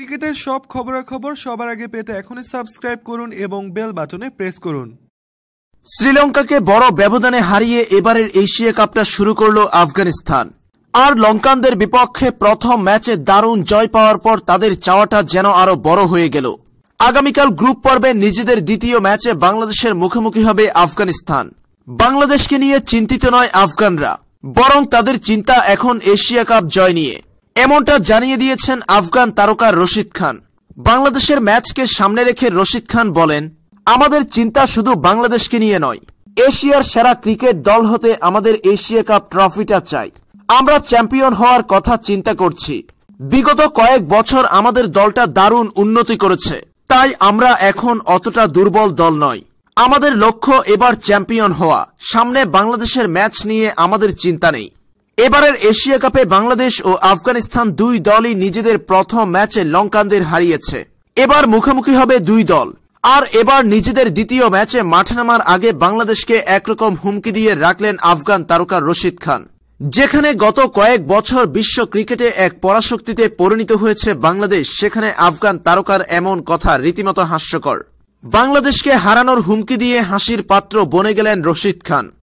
ক্রিকেটের সব খবরাখবর সবার আগে পেতে এখনই সাবস্ক্রাইব করুন এবং বেল বাটনে প্রেস করুন শ্রীলঙ্কাকে বড় ব্যবধানে হারিয়ে এবারের এশিয়া কাপটা শুরু করল আফগানিস্তান আর লঙ্কানদের বিপক্ষে প্রথম ম্যাচে দারুণ জয় পাওয়ার পর তাদের চাওয়াটা যেন আরো বড় হয়ে গেল আগামীকাল গ্রুপ পর্বে নিজেদের দ্বিতীয় ম্যাচে বাংলাদেশের মুখোমুখি হবে আফগানিস্তান বাংলাদেশকে নিয়ে চিন্তিত নয় আফগানরা বরং তাদের চিন্তা এখন এশিয়া কাপ জয় নিয়ে এমনটা জানিয়ে দিয়েছেন আফগান তারকা রশিদ খান বাংলাদেশের ম্যাচকে সামনে রেখে রশিদ খান বলেন আমাদের চিন্তা শুধু বাংলাদেশকে নিয়ে নয় এশিয়ার সেরা ক্রিকেট দল হতে আমাদের এশিয়া কাপ ট্রফিটা চাই আমরা চ্যাম্পিয়ন হওয়ার কথা চিন্তা করছি বিগত কয়েক বছর আমাদের দলটা দারুণ উন্নতি করেছে তাই আমরা এখন অতটা দুর্বল দল নয় আমাদের লক্ষ্য এবার চ্যাম্পিয়ন হওয়া সামনে বাংলাদেশের ম্যাচ নিয়ে আমাদের চিন্তা নেই এবারের এশিয়া কাপে বাংলাদেশ ও আফগানিস্তান দুই দলই নিজেদের প্রথম ম্যাচে লঙ্কানদের হারিয়েছে এবার মুখোমুখি হবে দুই দল আর এবার নিজেদের দ্বিতীয় ম্যাচে মাঠে নামার আগে বাংলাদেশকে একরকম হুমকি দিয়ে রাখলেন আফগান তারকা রশিদ খান যেখানে গত কয়েক বছর বিশ্ব ক্রিকেটে এক পরাশক্তিতে পরিণত হয়েছে বাংলাদেশ সেখানে আফগান তারকার এমন কথা রীতিমতো হাস্যকর বাংলাদেশকে হারানোর হুমকি দিয়ে হাসির পাত্র বনে গেলেন রশিদ খান